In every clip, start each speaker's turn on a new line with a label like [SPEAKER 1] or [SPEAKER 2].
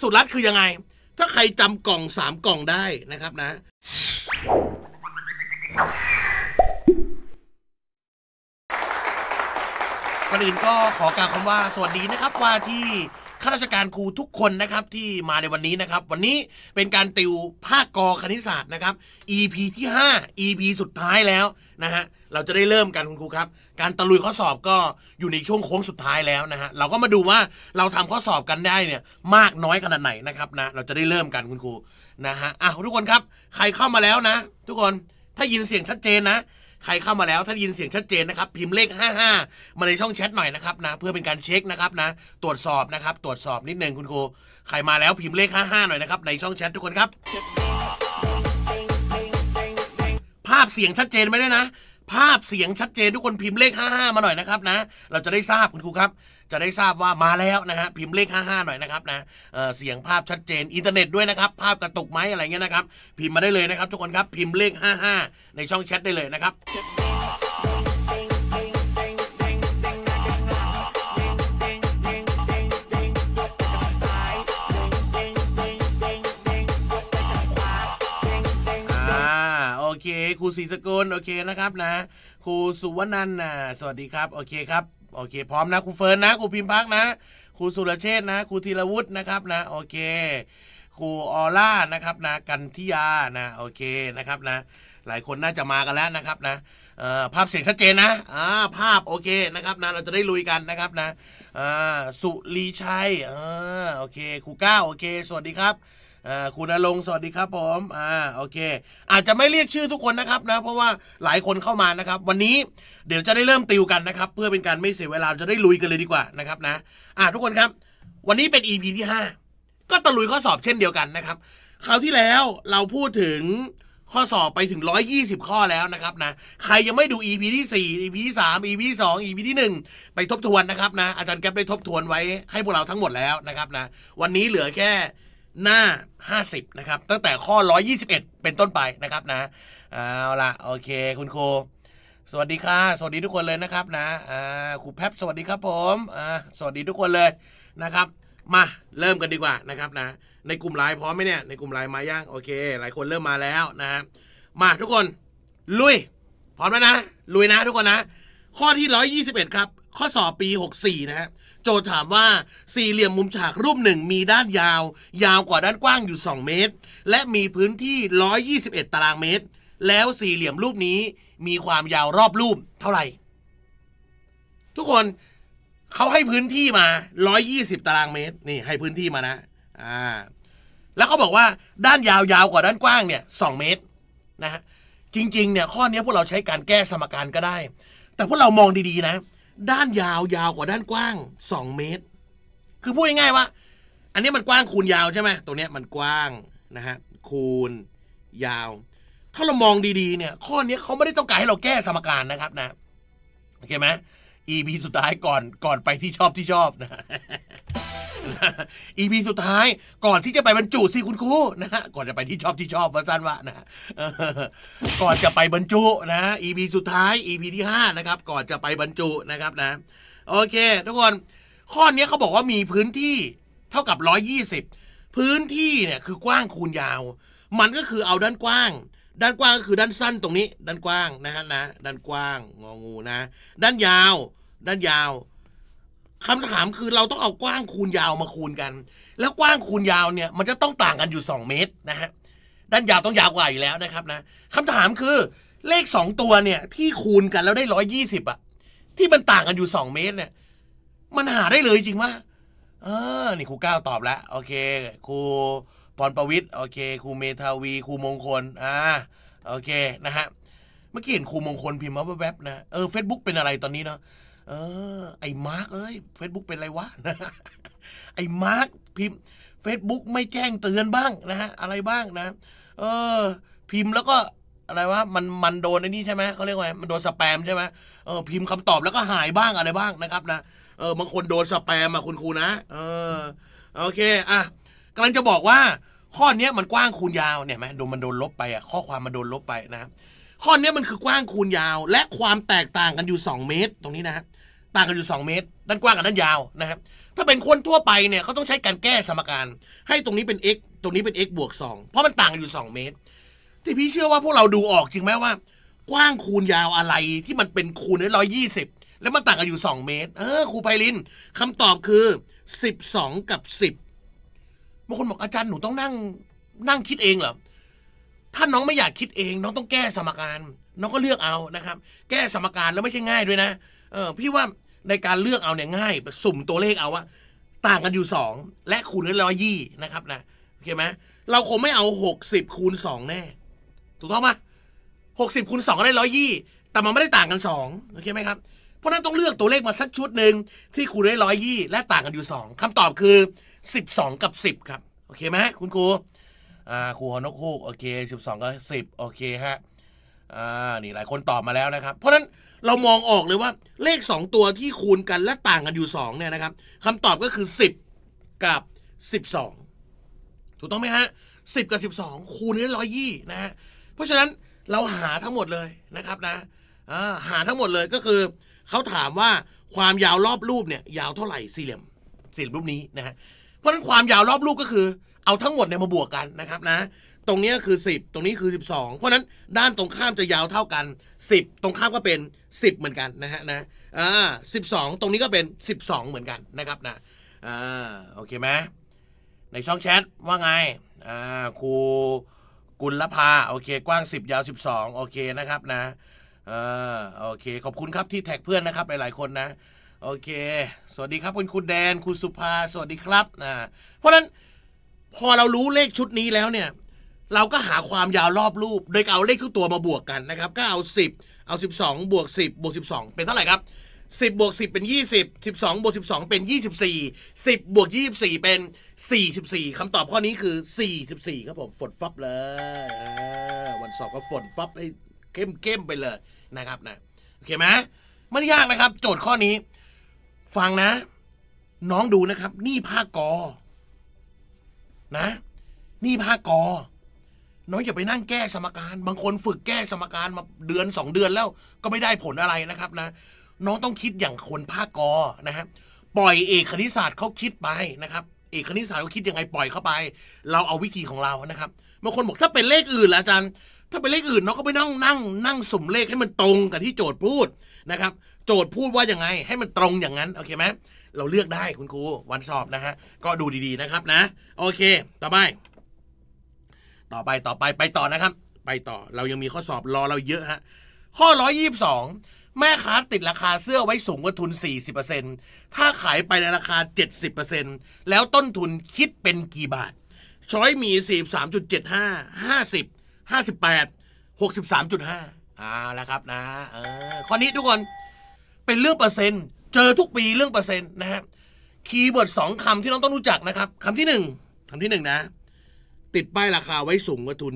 [SPEAKER 1] สุดรัดคือยังไง ถ้าใครจำกล่องสามกล่องได้นะครับนะก่อนอื่นก็ขอกล่าวคำว่า สวัสดีนะครับว่าที่ข้าราชการครูทุกคนนะครับที่มาในวันนี้นะครับวันนี้เป็นการติวภาคกอคณิตศาสตร์นะครับ EP ที่ 5 EP สุดท้ายแล้วนะฮะเราจะได้เริ่มกันคุณครูครับการตะลุยข้อสอบก็อยู่ในช่วงโค้งสุดท้ายแล้วนะฮะเราก็มาดูว่าเราทำข้อสอบกันได้เนี่ยมากน้อยขนาดไหนนะครับนะเราจะได้เริ่มกันคุณครูนะฮะอ่ะทุกคนครับใครเข้ามาแล้วนะ ทุกคนถ้ายินเสียงชัดเจนนะใครเข้ามาแล้วถ้ายินเสียงชัดเจนนะครับ พิมพ์เลข 55 มาในช่องแชทหน่อยนะครับนะเพื่อเป็นการเช็คนะครับนะตรวจสอบนะครับตรวจสอบนิดนึงคุณครูใครมาแล้วพิมพ์เลข 55 หน่อยนะครับในช่องแชททุกคนครับ ภาพเสียงชัดเจนไหมด้วยนะ ภาพเสียงชัดเจนทุกคนพิมพ์เลข 55 มาหน่อยนะครับนะเราจะได้ทราบคุณครูครับจะได้ทราบว่ามาแล้วนะฮะพิมพ์เลข 55 หน่อยนะครับนะเเสียงภาพชัดเจนอินเทอร์เน็ตด้วยนะครับภาพกระตุกไหมอะไรเงี้ยนะครับพิมพ์มาได้เลยนะครับ ทุกคนครับพิมพ์เลข 55 ในช่องแชทได้เลยนะครับอโเคครูศรีสกุลโอเคนะครับนะครูสุวรรณันนะสวัสดีครับ โอเคครับโอเคพร้อมนะ ครูเฟิร์นนะครูพิมพ์พักนะครูสุรเชษนะครูธีรวุฒินะครับนะ โอเคครูออล่านะครับนะกันทิยานะ โอเคนะครับนะ หลายคนน่าจะมากันแล้วนะครับนะภาพเสียงชัดเจนนะอ่าภาพโอเคนะครับนะเราจะได้ลุยกันนะครับนะอ่าสุรีชัยอ่าโอเคครูก้าโอเค สวัสดีครับอ่าคุณอลงสวัสดีครับผมอ่าโอเคอาจจะไม่เรียกชื่อทุกคนนะครับนะ เพราะว่าหลายคนเข้ามานะครับวันนี้เดี๋ยวจะได้เริ่มติวกันนะครับเพื่อเป็นการไม่เสียเวลาจะได้ลุยกันเลยดีกว่านะครับนะอ่าทุกคนครับ วันนี้เป็น EP ที่ 5 ก็ตะลุยข้อสอบเช่นเดียวกันนะครับ คราวที่แล้วเราพูดถึงข้อสอบไปถึง 120 ข้อแล้วนะครับนะใครยังไม่ดู EP ที่4 EP ที่3 EP ที่2 EP ที่1 ไปทบทวนนะครับนะอาจารย์แก๊ปได้ทบทวนไว้ให้พวกเราทั้งหมดแล้วนะครับนะวันนี้เหลือแค่หน้า50นะครับตั้งแต่ข้อ 121 เป็นต้นไปนะครับนะเอาละโอเคคุณครูสวัสดีค่ะ สวัสดีทุกคนเลยนะครับนะครูแพ็บสวัสดีครับผมสวัสดีทุกคนเลยนะครับ มาเริ่มกันดีกว่านะครับนะในกลุ่มไลน์พร้อมไหมเนี่ยในกลุ่มไลน์มาย่างโอเค หลายคนเริ่มมาแล้วนะมาทุกคน ลุยพร้อมแล้วนะลุยนะทุกคนนะข้อที่ 121 ครับ ข้อสอบปี 64 นะฮะโจทย์ถามว่าสี่เหลี่ยมมุมฉากรูปหนึ่งมีด้านยาวยาวกว่าด้านกว้างอยู่2เมตร และมีพื้นที่121 ตารางเมตร แล้วสี่เหลี่ยมรูปนี้มีความยาวรอบรูปเท่าไหร่ทุกคนเขาให้พื้นที่มา 120 ตารางเมตรนี่ให้พื้นที่มานะอ่าแล้วเขาบอกว่า ด้านยาวยาวกว่าด้านกว้างเนี่ยสเมตรนะฮะจริงๆเนี่ยข้อนี้พวกเราใช้การแก้สมการก็ได้ แต่พวกเรามองดีๆนะด้านยาวยาวกว่าด้านกว้างสองเมตร คือพูดง่ายๆว่า อันนี้มันกว้างคูณยาวใช่ไหมตรงนี้มันกว้างนะฮะคูณ ยาว ถ้าเรามองดี ๆ เนี่ย ข้อนี้เขาไม่ได้ต้องการให้เราแก้สมการนะครับนะโอเคไหม EP สุดท้ายก่อนก่อนไปที่ชอบที่ชอบนะอีพีสุดท้ายก่อนที่จะไปบรรจุสิคุณ ครูนะฮะก่อนจะไปที่ชอบที่ชอบพราสั้นวะนะก่อนจะไปบรรจุนะอีพีสุดท้ายอีพีที่ห้านะครับก่อนจะไปบรรจุนะครับนะโอเคทุกคน ข้อนี้เขาบอกว่ามีพื้นที่เท่ากับร้อยยี่สิบพื้นที่เนี่ยคือกว้างคูณยาว มันก็คือเอาด้านกว้าง ด้านกว้างก็คือด้านสั้นตรงนี้ ด้านกว้างนะฮะนะด้านกว้างงองูนะ ด้านยาว ด้านยาวคำถามคือเราต้องเอากว้างคูณยาวมาคูณกัน แล้วกว้างคูณยาวเนี่ย มันจะต้องต่างกันอยู่ 2 เมตรนะฮะด้านยาวต้องยาวกว่าอยู่แล้วนะครับนะคำถามคือเลข2ตัวเนี่ยที่คูณกันแล้วได้ร้อยยี่สิบอะที่มันต่างกันอยู่2เมตรเนี่ยมันหาได้เลยจริงมเออนี่ครูก้าตอบแล้วโอเคครูปอนประวิทย์โอเคครูเมทาวีครูมงคลอ่าโอเคนะฮะเมื่อกี้เห็นครูมงคลพิมพ์มาแวบๆนะเออเฟซบุ๊กเป็นอะไรตอนนี้เนาะเออไอ้มาร์กเอ้ย Facebook เป็นไรวะไอ้มาร์กพิมพ์ Facebook ไม่แจ้งเตือนบ้างนะฮะอะไรบ้างนะเออพิมพ์แล้วก็อะไรวะมันมันโดนไอ้นี่ใช่ไหมเขาเรียกว่ามันโดนสแปมใช่ไหมเออพิมพ์คำตอบแล้วก็หายบ้างอะไรบ้างนะครับ นะเออบางคนโดนสแปมมาคุณครูนะเออโอเคอ่ะกำลังจะบอกว่าข้อนี้มันกว้างคูณยาวเนี่ยไหมโดนมันโดนลบไปอ่ะข้อความมันโดนลบไปนะข้อนี้มันคือกว้างคูณยาวและความแตกต่างกันอยู่ 2 เมตร ตรงนี้นะฮะต่างกันอยู่ 2 เมตรด้านกว้างกับด้านยาวนะครับถ้าเป็นคนทั่วไปเนี่ยเขาต้องใช้การแก้สมการ ให้ตรงนี้เป็น x ตรงนี้เป็น x บวก2เพราะมันต่างกันอยู่ 2 เมตร ที่พี่เชื่อว่าพวกเราดูออกจริงไหมว่า กว้างคูณยาวอะไรที่มันเป็นคูณได้ร้อยยี่สิบแล้วมันต่างกันอยู่ 2 เมตร เออครูไพลินคำตอบคือ 12 กับ 10บางคนบอกอาจารย์หนูต้องนั่งนั่งคิดเองเหรอถ้าน้องไม่อยากคิดเอง น้องต้องแก้สมการ น้องก็เลือกเอานะครับ แก้สมการแล้วไม่ใช่ง่ายด้วยนะเออพี่ว่าในการเลือกเอาเนี่ยง่าย สุ่มตัวเลขเอาว่าต่างกันอยู่ 2 และคูณด้วยร้อยยี่นะครับนะโอเคไหมเราคงไม่เอา 60 คูณ2แน่ถูกต้องปะหกสิบคูณสองได้ร้อยยี่แต่มันไม่ได้ต่างกันสองโอเคไหมครับเพราะนั้นต้องเลือกตัวเลขมาสักชุดหนึ่งที่คูณด้วยร้อยยี่และต่างกันอยู่สองคำตอบคือสิบสองกับสิบครับโอเคไหมคุณครูอ่าครูหอนกฮูกโอเค12 ก็ 10โอเคฮะอ่านี่หลายคนตอบมาแล้วนะครับ เพราะฉะนั้นเรามองออกเลยว่าเลข 2 ตัวที่คูณกันและต่างกันอยู่2เนี่ยนะครับคำตอบก็คือ 10 กับ 12 ถูกต้องไหมฮะ10 กับ 12 คูณกันร้อยยี่นะฮะเพราะฉะนั้นเราหาทั้งหมดเลยนะครับนะหาทั้งหมดเลยก็คือเขาถามว่าความยาวรอบรูปเนี่ยยาวเท่าไหร่สี่เหลี่ยมสี่เหลี่ยมรูปนี้นะฮะเพราะฉะนั้นความยาวรอบรูปก็คือเอาทั้งหมดเนี่ยมาบวกกันนะครับนะ ตรงนี้คือ 10 ตรงนี้คือ 12 เพราะนั้นด้านตรงข้ามจะยาวเท่ากัน 10 ตรงข้ามก็เป็น 10 เหมือนกันนะฮะนะอ่าสิตรงนี้ก็เป็น 12 เหมือนกันนะครับนะอ่าโอเคไหมในช่องแชทว่าไงอ่าครูกุลภาโอเคกว้าง 10 ยาว 12 โอเคนะครับนะอ่าโอเคขอบคุณครับที่แท็กเพื่อนนะครับหลายๆคนนะโอเค สวัสดีครับคุณคุูแดนคุณสุภาสวัสดีครับอ่าเพราะนั้นพอเรารู้เลขชุดนี้แล้วเนี่ย เราก็หาความยาวรอบรูปโดยเอาเลขทุกตัวมาบวกกันนะครับก็เอา 10เอา12บวก10บวก12 เป็นเท่าไหร่ครับ10บวก10เป็น20 12บวก12เป็น24 10บวก24เป็น44คำตอบข้อนี้คือ44ครับผมฝนฟับเลยวันสอบก็ฝนฟับให้เข้มๆไปเลยนะครับนะโอเคไหมไม่ยากนะครับ โจทย์ข้อนี้ ฟังนะ น้องดูนะครับ นี่ภาคกอนะนี่ภาคกอน้อยอย่าไปนั่งแก้สมการ บางคนฝึกแก้สมการมาเดือนสองเดือนแล้วก็ไม่ได้ผลอะไรนะครับนะน้องต้องคิดอย่างคนภาคกอนะฮะปล่อยเอกคณิตศาสตร์เขาคิดไปนะครับ เอกคณิตศาสตร์เขาคิดยังไง ปล่อยเข้าไป เราเอาวิธีของเรานะครับบางคน บอก ถ้าเป็นเลขอื่นล่ะอาจารย์ ถ้าเป็นเลขอื่นน้องก็ไปนั่งนั่ง นั่งสมเลขให้มันตรงกับที่โจทย์พูดนะครับ โจทย์พูดว่าอย่างไงให้มันตรงอย่างนั้นโอเคไหมเราเลือกได้คุณครู วันสอบนะฮะก็ดูดีๆนะครับนะ โอเคต่อไป ต่อไปต่อไปไปต่อนะครับ ไปต่อเรายังมีข้อสอบรอเราเยอะฮะข้อร้อยี่สองแม่ค้าติดราคาเสื้อไว้สูงกว่าทุน 40%ถ้าขายไปในราคา 70%แล้วต้นทุนคิดเป็นกี่บาท ช้อยมี 43.75 50 58 63.5อ่าแล้วครับนะ เออ ข้อนี้ทุกคนเป็นเรื่องเปอร์เซ็นต์เจอทุกปีเรื่องเปอร์เซ็นต์นะฮะคีย์เวิร์ดสองคำที่น้องต้องรู้จักนะครับคำที่หนึ่งคำที่หนึ่งนะ ติดป้ายราคาไว้สูงกว่าทุน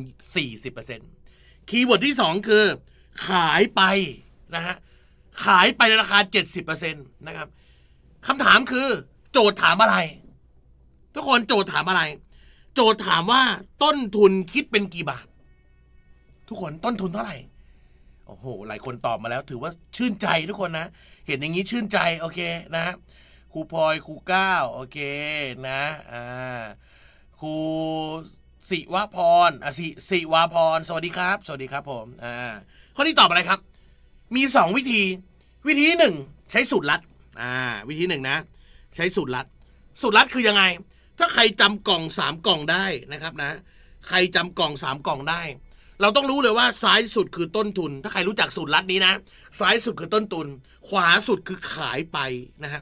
[SPEAKER 1] 40%คีย์เวิร์ดที่สองคือ ขายไปนะฮะขายไปในราคา70%นะครับคำถามคือ โจทย์ถามอะไร ทุกคนโจทย์ถามอะไร โจทย์ถามว่าต้นทุนคิดเป็นกี่บาท ทุกคนต้นทุนเท่าไหร่โอ้โหหลายคน ตอบมาแล้วถือว่าชื่นใจทุกคนนะเห็นอย่างนี้ชื่นใจโอเคนะครูพลอยครูก้าโอเคนะอ่าครูสิวะพรอ่ะสิสิวะพรสวัสดีครับสวัสดีครับผมอ่าข้อที่ตอบอะไรครับ มี 2 วิธี วิธีที่หนึ่งใช้สูตรลัดอ่าวิธีหนึ่งนะ ใช้สูตรลัดสูตรลัดคือยังไง ถ้าใครจำกล่อง3กล่องได้นะครับนะใครจำกล่อง3กล่องได้เราต้องรู้เลยว่าซ้ายสุดคือต้นทุน ถ้าใครรู้จักสูตรลัดนี้นะ ซ้ายสุดคือต้นทุน ขวาสุดคือขายไปนะฮะ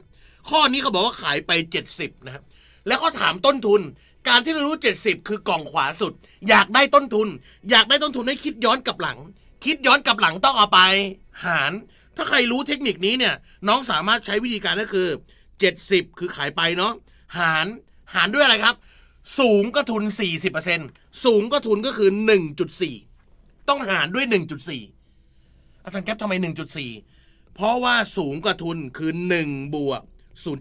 [SPEAKER 1] ข้อนี้เขาบอกว่าขายไป 70 นะครับ แล้วก็ถามต้นทุน การที่เรารู้ 70 คือกล่องขวาสุด อยากได้ต้นทุน อยากได้ต้นทุนให้คิดย้อนกลับหลัง คิดย้อนกลับหลังต้องเอาไป หาร ถ้าใครรู้เทคนิคนี้เนี่ย น้องสามารถใช้วิธีการก็คือ 70 คือขายไปเนาะ หาร หารด้วยอะไรครับ สูงก็ทุน 40%สูงก็ทุนก็คือ 1.4ต้องหารด้วย 1.4อาจารย์แก๊ปทำไม 1.4 เพราะว่าสูงกว่าทุนคือ 1 บวก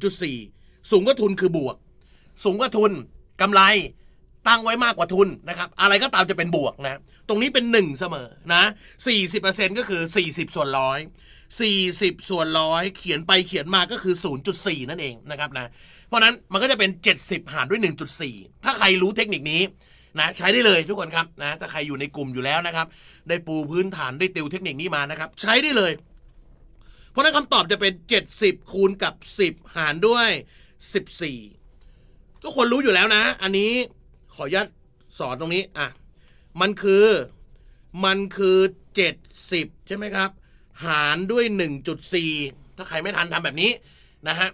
[SPEAKER 1] 0.4 สูงกว่าทุนคือบวก สูงกว่าทุนกำไรตั้งไว้มากกว่าทุนนะครับ อะไรก็ตามจะเป็นบวกนะ ตรงนี้เป็น 1 เสมอ นะ 40%ก็คือ 40 ส่วนร้อย40 ส่วนร้อย เขียนไปเขียนมา ก็คือ 0.4 นั่นเองนะครับนะ เพราะนั้นมันก็จะเป็น 70 หารด้วย 1.4 ถ้าใครรู้เทคนิคนี้นะใช้ได้เลยทุกคนครับนะถ้าใครอยู่ในกลุ่มอยู่แล้วนะครับ ได้ปูพื้นฐานได้ติวเทคนิคนี้มานะครับ ใช้ได้เลย เพราะนั้นคำตอบจะเป็น 70 คูณกับ 10 หารด้วย 14 ทุกคนรู้อยู่แล้วนะ อันนี้ขอยัดสอนตรงนี้อ่ะมันคือมันคือ 70 ใช่ไหมครับ หารด้วย 1.4 ถ้าใครไม่ทันทำแบบนี้นะฮะ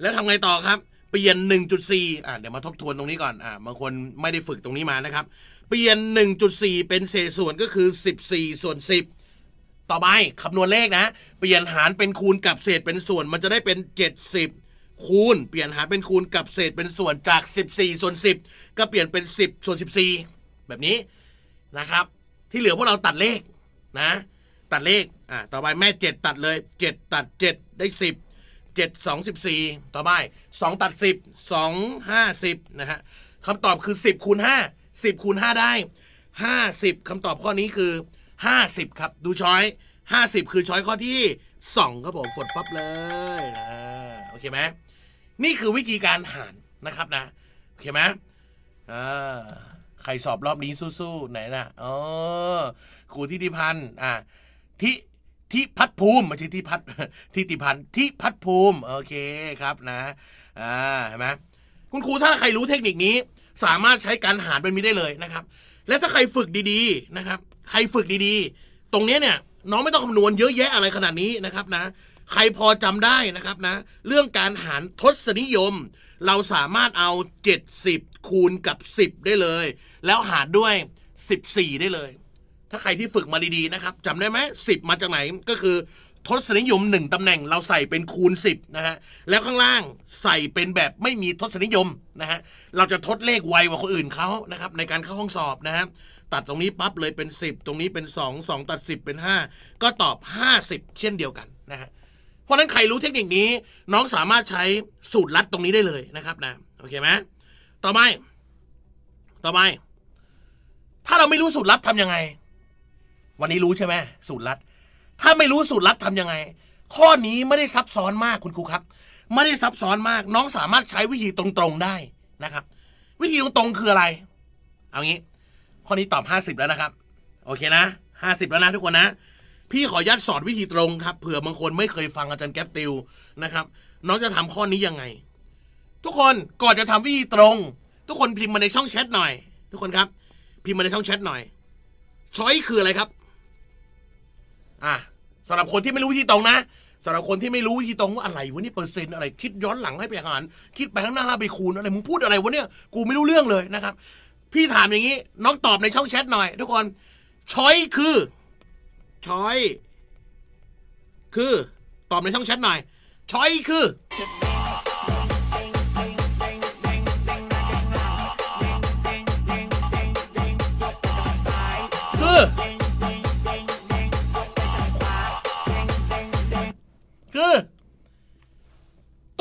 [SPEAKER 1] แล้วทำไงต่อครับปลี่ยน 1.4 อ่าเดี๋ยวมาทบทวนตรงนี้ก่อน อ่า บางคนไม่ได้ฝึกตรงนี้มา นะครับ เปลี่ยน 1.4 เป็นเศษส่วนก็คือ 14 ส่วน 10 ต่อไป คำนวณเลขนะ เปลี่ยนหารเป็นคูณกับเศษเป็นส่วน มันจะได้เป็น 70 คูณ เปลี่ยนหารเป็นคูณกับเศษเป็นส่วนจาก 14 ส่วน 10 ก็เปลี่ยนเป็น 10 ส่วน 14 แบบนี้ นะครับ ที่เหลือพวกเราตัดเลขนะ ตัดเลข อ่าต่อไปแม่ 7 ตัดเลย 7 ตัด 7 ได้ 10เจ็ดสองสิบสี่ต่อไปสองตัดสิบสองห้าสิบนะฮะคำตอบคือสิบคูณห้าสิบคูณห้าได้ห้าสิบคำตอบข้อนี้คือห้าสิบครับดูช้อยห้าสิบคือช้อยข้อที่สองครับผมกดปั๊บเลยโอเคไหมนี่คือวิธีการหารนะครับนะโอเคไหมอ่าใครสอบรอบนี้สู้ๆไหนนะอ๋อครูทิติพันธ์อ่าทิทิพัฒภูมิไม่ใช่ทิพัฒทิติพันธ์ทิพัฒภูมิ โอเคครับนะ อ่าเห็นไหมคุณครูถ้าใครรู้เทคนิคนี้ สามารถใช้การหารเป็นมิได้เลยนะครับ และถ้าใครฝึกดีๆนะครับ ใครฝึกดีๆ ตรงนี้เนี่ย น้องไม่ต้องคำนวณเยอะแยะอะไรขนาดนี้นะครับนะ ใครพอจำได้นะครับนะ เรื่องการหารทศนิยม เราสามารถเอา 70 คูณกับ 10 ได้เลย แล้วหารด้วย 14 ได้เลยถ้าใครที่ฝึกมาดี ๆ นะครับจำได้ไหมสิบมาจากไหนก็คือทศนิยมหนึ่งตำแหน่งเราใส่เป็นคูณ 10นะฮะแล้วข้างล่างใส่เป็นแบบไม่มีทศนิยมนะฮะเราจะทดเลขไวกว่าคนอื่นเขานะครับ ในการเข้าห้องสอบนะฮะตัดตรงนี้ปั๊บเลยเป็น 10 ตรงนี้เป็น 2 2 ตัด 10 เป็น 5 ก็ตอบ 50 เช่นเดียวกันนะฮะเพราะนั้นใครรู้เทคนิคนี้ น้องสามารถใช้สูตรลัดตรงนี้ได้เลยนะครับนะโอเคไหมต่อไปต่อไปถ้าเราไม่รู้สูตรลัดทำยังไงวันนี้รู้ใช่ไหมสูตรลัด ถ้าไม่รู้สูตรลัดทํำยังไง ข้อนี้ไม่ได้ซับซ้อนมากคุณครูครับ ไม่ได้ซับซ้อนมาก น้องสามารถใช้วิธีตรงๆได้นะครับ วิธีตรงๆ คืออะไร เอางี้ ข้อนี้ตอบ50แล้วนะครับ โอเคนะ50แล้วนะทุกคนนะพี่ขอยัดสอนวิธีตรงครับเผื่อบางคน ไม่เคยฟังอาจารย์แก๊ปติวนะครับ น้องจะทำข้อนี้ยังไง ทุกคนก่อนจะทำวิธีตรง ทุกคนพิมพ์มาในช่องแชทหน่อย ทุกคนครับ พิมพ์มาในช่องแชทหน่อยช้อยคืออะไรครับอ่ะสำหรับคนที่ไม่รู้วิธีตรงนะสำหรับคนที่ไม่รู้วิธีตรงว่าอะไรวะนี่เปอร์เซ็นต์อะไร คิดย้อนหลังให้ไปหารคิดไปข้างหน้า ไปคูณอะไรมึงพูดอะไรวะเนี่ยกูไม่รู้เรื่องเลยนะครับ พี่ถามอย่างนี้น้องตอบในช่องแชทหน่อยทุกคนช้อยคือช้อยคือตอบในช่องแชทหน่อยช้อยคือ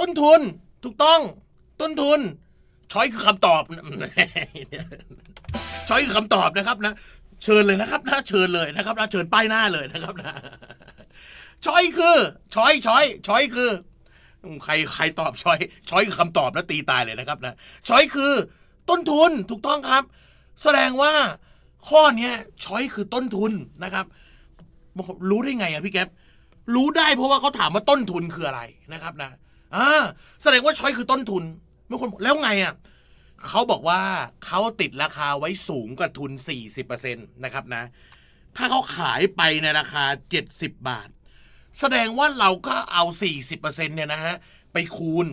[SPEAKER 1] ต้นทุน ถูกต้องต้นทุนช้อยคือคำตอบช้อยคือคำตอบนะครับนะ เชิญเลยนะครับนะเชิญเลยนะครับนะเชิญป้ายหน้าเลยนะครับนะช้อยคือช้อยช้อยช้อยคือ ใครใครตอบช้อยช้อยคือคำตอบแล้วตีตายเลยนะครับนะช้อยคือต้นทุนถูกต้องครับ แสดงว่าข้อเนี้ยช้อยคือต้นทุนนะครับ รู้ได้ไงอะพี่แก๊ปรู้ได้เพราะว่าเขาถามว่าต้นทุนคืออะไรนะครับนะอแสดงว่าช้อยคือต้นทุนบางคนแล้วไงอ่ะเขาบอกว่าเขาติดราคาไว้สูงกว่าทุน 40%นะครับนะ ถ้าเขาขายไปในราคา70 บาท แสดงว่าเราก็เอา40%เนี่ยนะฮะไปคูณ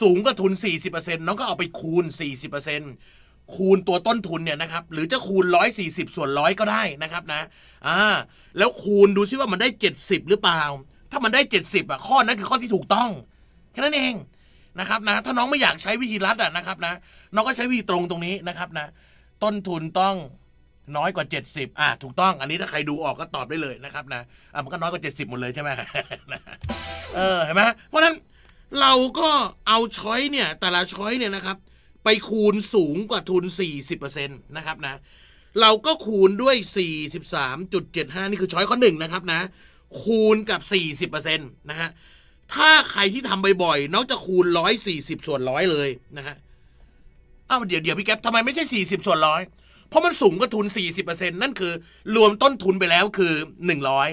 [SPEAKER 1] สูงกว่าทุน 40%น้องก็เอาไปคูณ40%คูณตัวต้นทุนเนี่ยนะครับหรือจะคูณ140 ส่วนร้อยก็ได้นะครับนะ อ่า แล้วคูณดูซิว่ามันได้ 70 หรือเปล่า ถ้ามันได้ 70อ่ะข้อนั้นคือข้อที่ถูกต้องค่นั้นเองนะครับนะ ถ้าน้องไม่อยากใช้วิธีรัดอ่ะนะครับนะน้องก็ใช้วิธีตรงตรงนี้นะครับนะ ต้นทุนต้องน้อยกว่า 70อ่ะถูกต้องอันนี้ถ้าใครดูออกก็ตอบได้เลยนะครับนะอ่ะมันก็น้อยกว่า 70 หมดเลยใช่ไหมเออเห็นไหมเพราะนั้นเราก็เอาช้อยเนี่ย แต่ละช้อยเนี่ยนะครับ ไปคูณสูงกว่าทุน 40%นะครับนะเราก็คูณด้วย 43.75นี่คือช้อยข้อหนึ่งนะครับนะคูณกับ 40%นะฮะถ้าใครที่ทำบ่อยๆ น้องจะคูณร้อยสี่สิบส่วนร้อยเลยนะฮะอ้าวเดี๋ยวเดี๋ยวพี่แก๊ปทำไมไม่ใช่สี่สิบส่วนร้อย เพราะมันสูงกว่าทุนสี่สิบเปอร์เซ็นนั่นคือ รวมต้นทุนไปแล้วคือหนึ่งร้อย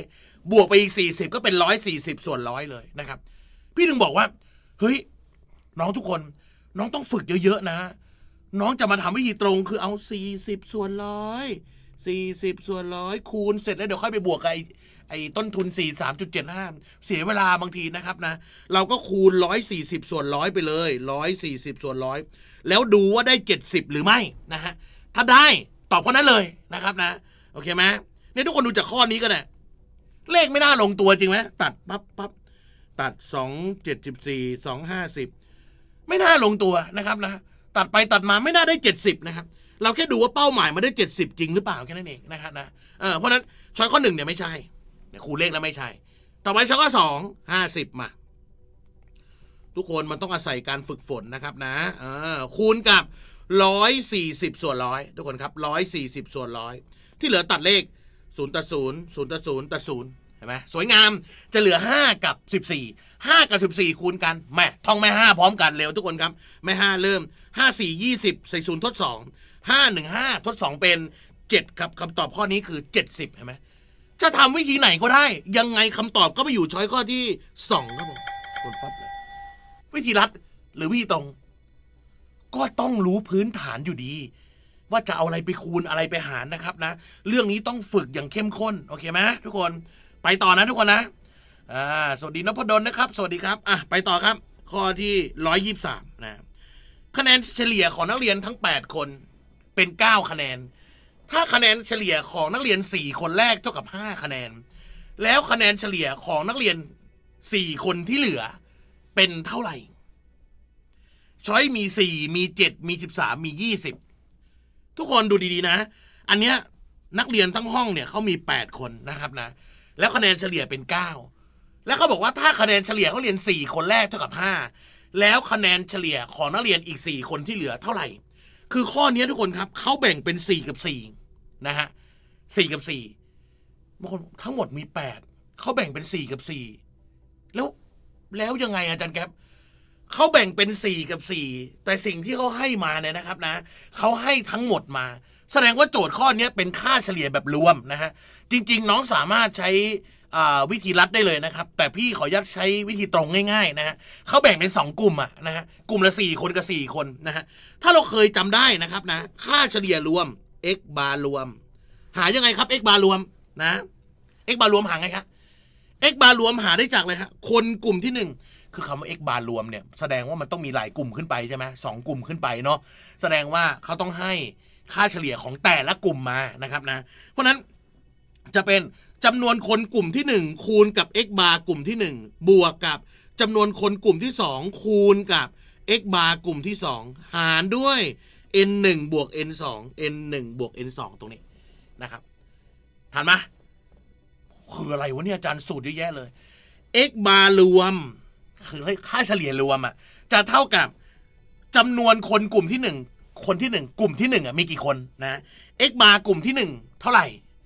[SPEAKER 1] บวกไปอีกสี่สิบก็เป็นร้อยสี่สิบส่วนร้อยเลยนะครับ พี่ถึงบอกว่า เฮ้ย น้องทุกคนน้องต้องฝึกเยอะๆนะน้องจะมาทำวิธีตรงคือเอาสี่สิบส่วนร้อยสี่สิบส่วนร้อยคูณเสร็จแล้วเดี๋ยวค่อยไปบวกกับไอ้ต้นทุน4 3 7 5เสียเวลาบางทีนะครับนะเราก็คูณ140 ส่วนร้อยไปเลย140 ส่วนร้อย แล้วดูว่าได้ 70 หรือไม่นะฮะถ้าได้ตอบข้อนั้นเลยนะครับนะโอเคไหมเนี่ยทุกคนดูจากข้อนี้ก็ได้เลขไม่น่าลงตัวจริงไหมตัดปั๊บปั๊บตัด2 74 2 50 ไม่น่าลงตัวนะครับนะตัดไปตัดมาไม่น่าได้ 70นะครับ เราแค่ดูว่าเป้าหมายมาได้70จริง หรือเปล่าแค่นั้นเองนะครับนะเเพราะนั้นช้อยข้อหนึ่งเนี่ยไม่ใช่ี่ยคูณเลขแล้วไม่ใช่ ต่อไปชั้นก็สองห้าสิบมา ทุกคนมันต้องอาศัยการฝึกฝนนะครับนะเออคูณกับร้อยสี่สิบส่วนร้อยทุกคนครับร้อยสี่สิบส่วนร้อยที่เหลือตัดเลขศูนย์ตัดศูนย์ศูนย์ตัดศูนย์ตัดศูนย์เห็นไหมสวยงามจะเหลือห้ากับสิบสี่ห้ากับสิบสี่คูณกันแม่ท่องแม่ห้าพร้อมกันเร็วทุกคนครับแม่ห้าเริ่มห้าสี่ยี่สิบใส่ศูนย์ทดสองห้าหนึ่งห้าทดสองเป็นเจ็ดครับคำตอบข้อนี้คือเจ็ดสิบเห็นไหมจะทำวิธีไหนก็ได้ ยังไงคำตอบก็ไปอยู่ช้อยข้อที่สองครับผมกดปับเลยวิธีรัดหรือวิธีตรง ก็ต้องรู้พื้นฐานอยู่ดี ว่าจะเอาอะไรไปคูณอะไรไปหารนะครับนะเรื่องนี้ต้องฝึกอย่างเข้มข้นโอเคไหมทุกคนไปต่อนะทุกคนนะอ่าสวัสดีนพดลนะครับ สวัสดีครับอ่ะไปต่อครับ ข้อที่ร้อยยี่สามนะคะแนนเฉลี่ยของนักเรียนทั้งแปดคน เป็นเก้าคะแนนถ้าคะแนนเฉลี่ยของนักเรียน 4 คนแรกเท่ากับ5คะแนน แล้วคะแนนเฉลี่ยของนักเรียน 4 คนที่เหลือเป็นเท่าไหร่ ช้อยมี4มี 7 มี 13 มี 20 ทุกคนดูดีๆนะ อันเนี้ยนักเรียนทั้งห้องเนี่ยเขามี 8 คนนะครับนะ แล้วคะแนนเฉลี่ยเป็น 9 แล้วเขาบอกว่าถ้าคะแนนเฉลี่ยเขาเรียน 4 คนแรกเท่ากับ 5 แล้วคะแนนเฉลี่ยของนักเรียนอีก4คนที่เหลือเท่าไหร่คือข้อนี้ทุกคนครับเขาแบ่งเป็นสี่กับสี่นะฮะสี่กับสี่บางคนทั้งหมดมีแปดเขาแบ่งเป็นสี่กับสี่แล้วแล้วยังไงอาจารย์แก๊บเขาแบ่งเป็นสี่กับสี่แต่สิ่งที่เขาให้มาเนี่ยนะครับ นะเขาให้ทั้งหมดมา แสดงว่าโจทย์ข้อนี้เป็นค่าเฉลี่ยแบบรวมนะฮะจริง ๆ น้องสามารถใช้วิธีลัดได้เลยนะครับ แต่พี่ขอยัดใช้วิธีตรงง่ายๆนะฮะเขาแบ่งเป็น 2 กลุ่มอะนะฮะกลุ่มละ 4 คนกับ 4 คนนะฮะถ้าเราเคยจำได้นะครับนะค่าเฉลี่ยรวม x บาร์รวม หายังไงครับ x บาร์รวมนะ x บาร์รวมหาไงครับ x บาร์รวมหาได้จากเลยครับคนกลุ่มที่ 1 คือคำว่า x บาร์รวมเนี่ยแสดงว่ามันต้องมีหลายกลุ่มขึ้นไปใช่ไหมสองกลุ่มขึ้นไปเนาะแสดงว่าเขาต้องให้ค่าเฉลี่ยของแต่ละกลุ่มมานะครับนะเพราะนั้นจะเป็นจำนวนคนกลุ่มที่ 1 คูณกับ x าร์กลุ่มที่ 1 บวกกับจำนวนคนกลุ่มที่ 2 คูณกับ x าร์กลุ่มที่ 2 หารด้วย n 1บวก n 2 n 1บวก n 2ตรงนี้นะครับทันไหมคืออะไรวะเนี่ยอาจารย์สูตรเยอะแยะเลย x าร์รวมคือค่าเฉลี่ยรวมอะจะเท่ากับจำนวนคนกลุ่มที่1คนที่ 1 กลุ่มที่1อ่ะมีกี่คนนะ x าร์กลุ่มที่ 1 เท่าไหร่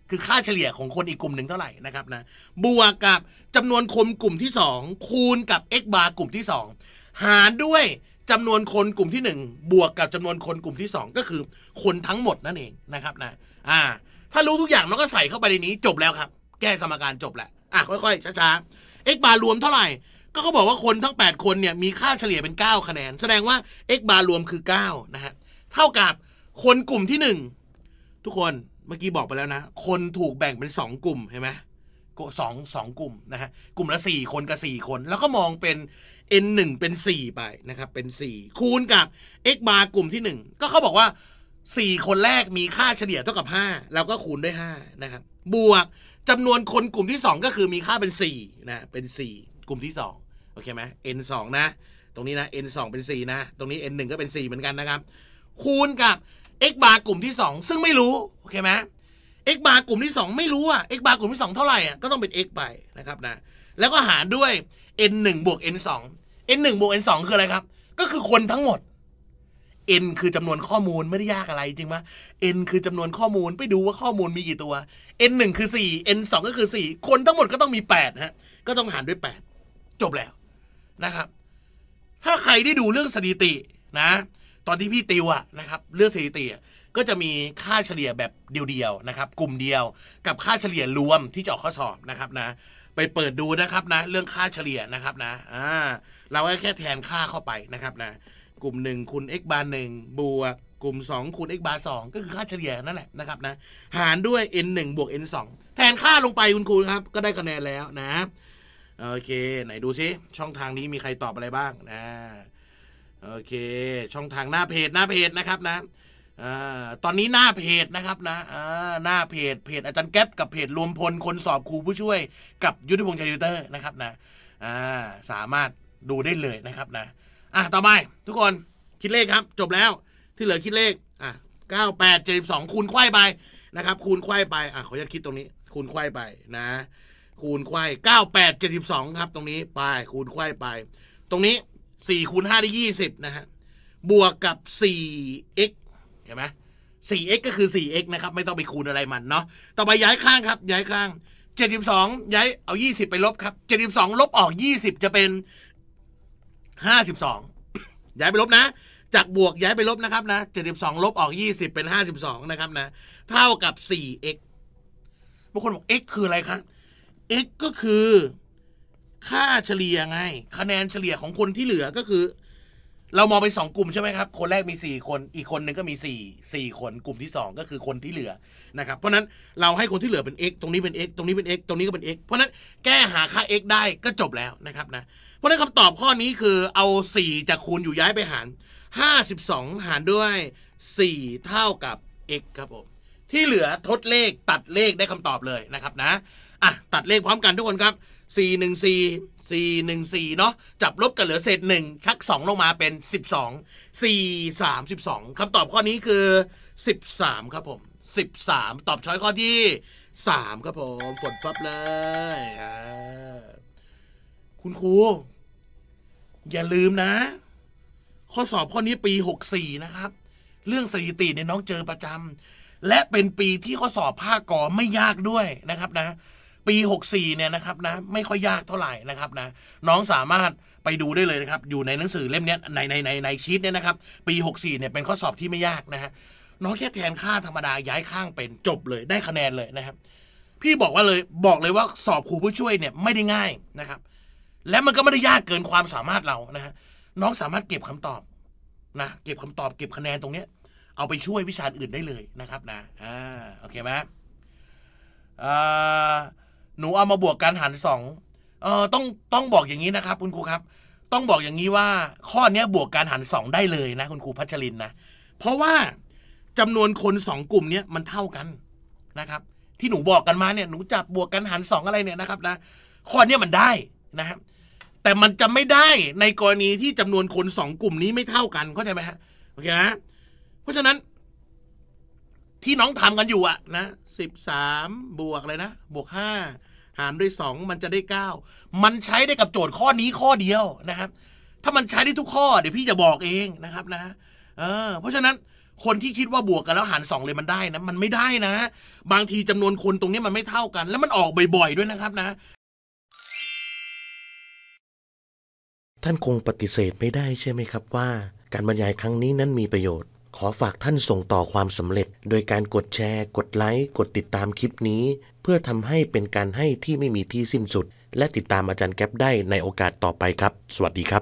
[SPEAKER 1] คือ ค่าเฉลี่ยของคนอีกกลุ่มหนึ่งเท่าไหร่นะครับนะบวกกับจำนวนคนกลุ่มที่ 2 คูณกับ x บาร์กลุ่มที่ 2 หารด้วยจำนวนคนกลุ่มที่ 1 บวกกับจำนวนคนกลุ่มที่ 2 ก็คือคนทั้งหมดนั่นเองนะครับนะอ่าถ้ารู้ทุกอย่างเราก็ใส่เข้าไปในนี้จบแล้วครับ แก้สมการจบแหละ อ่ะค่อยๆช้าๆ x บาร์รวมเท่าไหร่ ก็เขาบอกว่าคนทั้ง 8 คนเนี่ยมีค่าเฉลี่ยเป็น 9 คะแนนแสดงว่า x บาร์รวมคือ9นะฮะเท่ากับคนกลุ่มที่ 1 ทุกคนเมื่อกี้บอกไปแล้วนะ คนถูกแบ่งเป็นสองกลุ่มเห็นไหมสองสองกลุ่มนะฮะ กลุ่มละสี่คนกับสี่คน แล้วก็มองเป็น n หนึ่งเป็นสี่ไปนะครับ เป็นสี่คูณกับ x bar กลุ่มที่หนึ่งก็เขาบอกว่าสี่คนแรกมีค่าเฉลี่ยเท่ากับห้าเราก็คูณด้วยห้านะครับ บวกจำนวนคนกลุ่มที่สองก็คือมีค่าเป็นสี่นะ เป็นสี่กลุ่มที่สองโอเคไหม n สองนะ ตรงนี้นะ n สองเป็นสี่นะ ตรงนี้ n หนึ่งก็เป็นสี่เหมือนกันนะครับ คูณกับ x bar กลุ่มที่สองซึ่งไม่รู้โอเคไหม x บาร์กลุ่มที่ 2 ไม่รู้อ่ะ x บาร์กลุ่มที่2เท่าไหร่อ่ะก็ต้องเป็น x ไปนะครับนะแล้วก็หารด้วย n 1บวก n 2 n 1บวก n 2คืออะไรครับ ก็คือคนทั้งหมด n คือจำนวนข้อมูลไม่ได้ยากอะไรจริงไหม n คือจำนวนข้อมูลไปดูว่าข้อมูลมีกี่ตัว n 1คือ4 n 2ก็คือ 4 คนทั้งหมดก็ต้องมี8ฮะก็ต้องหารด้วย8จบแล้วนะครับ ถ้าใครได้ดูเรื่องสถิตินะ ตอนที่พี่ติวอะนะครับเรื่องสถิติก็จะมีค่าเฉลี่ยแบบเดียวๆนะครับ กลุ่มเดียวกับค่าเฉลี่ยรวมที่จะออกข้อสอบนะครับนะ ไปเปิดดูนะครับนะ เรื่องค่าเฉลี่ยนะครับนะอ่าเราแค่แทนค่าเข้าไปนะครับนะ กลุ่ม1คูณ x บาร์หนึ่งบวกกลุ่ม 2คูณ x บาร์สก็คือค่าเฉลี่ยนั่นแหละนะครับนะ หารด้วย n 1บวก n 2แทนค่าลงไปคุณครูครับ ก็ได้คะแนนแล้วนะโอเค ไหนดูซิช่องทางนี้มีใครตอบอะไรบ้างนะโอเค ช่องทางหน้าเพจหน้าเพจนะครับนะอตอนนี้หน้าเพจนะครับนะหน้าเพจ เพจอาจารย์แก๊ปกับเพจรวมพล คนสอบครูผู้ช่วยกับ ยุทธพงศ์ชัยดิวเตอร์นะครับนะสามารถดูได้เลยนะครับนะ อ่ะต่อไปทุกคนคิดเลขครับ จบแล้วที่เหลือคิดเลข อ่ะเก้าแปดเจ็ดสองคูณไข่ไป นะครับ คูณไข่ไป อ่ะขออนุญาตคิดตรงนี้คูณไข่ไปนะ คูณไข่เก้าแปดเจ็ดสิบสองครับตรงนี้ไปคูณไข่ไป ตรงนี้สี่คูณห้าได้ยี่สิบนะฮะบวกกับสี่ x ห็นไหม 4x ก็คือ 4x นะครับ ไม่ต้องไปคูณอะไรมันเนาะ ต่อไปย้ายข้างครับ ย้ายข้าง 72 ย้าย เอา 20 ไปลบครับ 72 ลบออก 20 จะเป็น 52 ย้ายไปลบนะ จากบวกย้ายไปลบนะครับนะ 72 ลบออก 20 เป็น 52 นะครับนะ เท่ากับ 4x บางคนบอก x คืออะไรครับ x ก็คือ ค่าเฉลี่ยไง คะแนนเฉลี่ยของคนที่เหลือก็คือเรามองไปสองกลุ่มใช่ไหมครับ คนแรกมีสี่คนอีกคนหนึ่งก็มีสี่สี่คน กลุ่มที่สองก็คือคนที่เหลือนะครับ เพราะนั้นเราให้คนที่เหลือเป็น x ตรงนี้เป็น x ตรงนี้เป็น x ตรงนี้ก็เป็น x เพราะนั้นแก้หาค่า x ได้ก็จบแล้วนะครับนะ เพราะนั้นคำตอบข้อนี้คือเอาสี่จากคูณอยู่ย้ายไปหารห้าสิบองหารด้วยสี่เท่ากับ x ครับผม ที่เหลือทดเลขตัดเลขได้คำตอบเลยนะครับนะอ่ะตัดเลขพร้อมกันทุกคนครับ4 1 4 4 1 4 เนาะจับลบกันเหลือเศษ 1 ชัก 2 ลงมาเป็น 12 4 3 12 คำตอบข้อนี้คือ 13 ครับผม 13 ตอบช้อยข้อที่ 3 ครับผมฝนฟับเลย คุณครู อย่าลืมนะ ข้อสอบข้อนี้ปี 64 นะครับ เรื่องสถิติเนี่ยน้องเจอประจำและเป็นปีที่ข้อสอบภาคกอไม่ยากด้วยนะครับนะปี64เนี่ยนะครับนะไม่ค่อยยากเท่าไหร่นะครับนะน้องสามารถไปดูได้เลยนะครับอยู่ในหนังสือเล่มนี้ในในในในชีตเนี่ยนะครับปี 64เนี่ยเป็นข้อสอบที่ไม่ยากนะฮะน้องแค่แทนค่าธรรมดาย้ายข้างเป็นจบเลยได้คะแนนเลยนะครับ พี่บอกว่าเลยบอกเลยว่าสอบครูผู้ช่วยเนี่ยไม่ได้ง่ายนะครับ และมันก็ไม่ได้ยากเกินความสามารถเรานะฮะน้องสามารถเก็บคำตอบนะเก็บคำตอบเก็บคะแนนตรงเนี้ยเอาไปช่วยวิชาอื่นได้เลยนะครับนะอ่าโอเคไหมอ่าหนูเอามาบวกกันหารสองเออต้อง ต้องบอกอย่างนี้นะครับคุณครูครับ ต้องบอกอย่างนี้ว่า ข้อเนี้ยบวกการหารสองได้เลยนะคุณครูพัชรินนะ เพราะว่าจำนวนคนสองกลุ่มเนี้ยมันเท่ากันนะครับ ที่หนูบอกกันมาเนี่ยหนูจับบวกกันหารสองอะไรเนี่ยนะครับนะ ข้อเนี้ยมันได้นะครับ แต่มันจะไม่ได้ในกรณีที่จำนวนคนสองกลุ่มนี้ไม่เท่ากันเข้าใจไหมฮะ โอเคนะ เพราะฉะนั้น ที่น้องทำกันอยู่อะนะสิบสามบวกเลยนะบวกห้าหารด้วย2มันจะได้9มันใช้ได้กับโจทย์ข้อนี้ข้อเดียวนะครับ ถ้ามันใช้ได้ทุกข้อเดี๋ยวพี่จะบอกเองนะครับนะ เออเพราะฉะนั้นคนที่คิดว่าบวกกันแล้วหาร2เลยมันได้นะ มันไม่ได้นะ บางทีจำนวนคนตรงนี้มันไม่เท่ากัน แล้วมันออกบ่อย ๆ ด้วยนะครับนะ ท่านคงปฏิเสธไม่ได้ใช่ไหมครับว่า การบรรยายครั้งนี้นั้นมีประโยชน์ ขอฝากท่านส่งต่อความสำเร็จ โดยการกดแชร์ กดไลค์ กดติดตามคลิปนี้พื่อทำให้เป็นการให้ที่ไม่มีที่สิ้นสุด และติดตามอาจารย์แก๊ปได้ในโอกาสต่อไปครับ สวัสดีครับ